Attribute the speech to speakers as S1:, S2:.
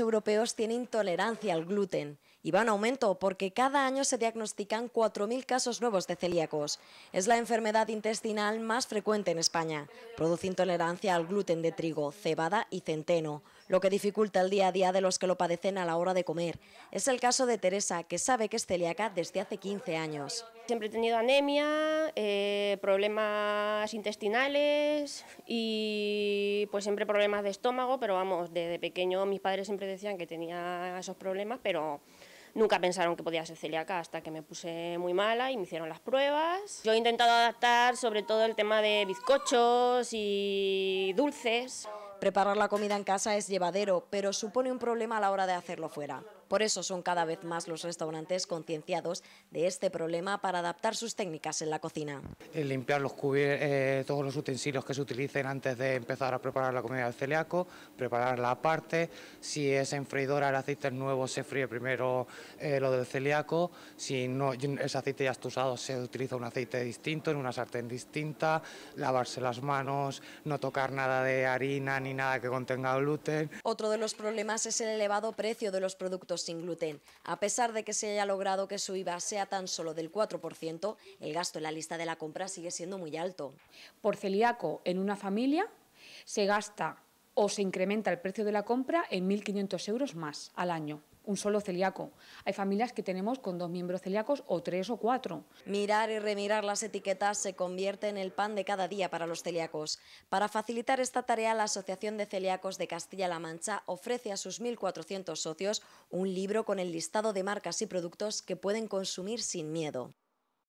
S1: europeos tienen intolerancia al gluten y va en aumento porque cada año se diagnostican 4.000 casos nuevos de celíacos. Es la enfermedad intestinal más frecuente en España. Produce intolerancia al gluten de trigo, cebada y centeno, lo que dificulta el día a día de los que lo padecen a la hora de comer. Es el caso de Teresa, que sabe que es celíaca desde hace 15 años.
S2: Siempre he tenido anemia, eh, problemas intestinales y pues siempre problemas de estómago, pero vamos, desde pequeño mis padres siempre decían que tenía esos problemas, pero nunca pensaron que podía ser celíaca hasta que me puse muy mala y me hicieron las pruebas. Yo he intentado adaptar sobre todo el tema de bizcochos y dulces. Preparar la comida en casa es llevadero, pero supone un
S1: problema a la hora de hacerlo fuera. Por eso son cada vez más los restaurantes concienciados de este problema para adaptar sus técnicas en la cocina.
S3: Eh, limpiar los cubiertos, eh, todos los utensilios que se utilicen antes de empezar a preparar la comida del celíaco, prepararla aparte. Si es en freidora, el aceite nuevo, se fríe primero eh, lo del celíaco. Si no, ese aceite ya está usado, se utiliza un aceite distinto, en una sartén distinta. Lavarse las manos, no tocar nada de harina ni nada que contenga gluten.
S1: Otro de los problemas es el elevado precio de los productos sin gluten. A pesar de que se haya logrado que su IVA sea tan solo del 4%, el gasto en la lista de la compra sigue siendo muy alto.
S4: Por celíaco en una familia se gasta o se incrementa el precio de la compra en 1.500 euros más al año un solo celíaco. Hay familias que tenemos con dos miembros celíacos o tres o cuatro.
S1: Mirar y remirar las etiquetas se convierte en el pan de cada día para los celíacos. Para facilitar esta tarea, la Asociación de Celíacos de Castilla-La Mancha ofrece a sus 1.400 socios un libro con el listado de marcas y productos que pueden consumir sin miedo.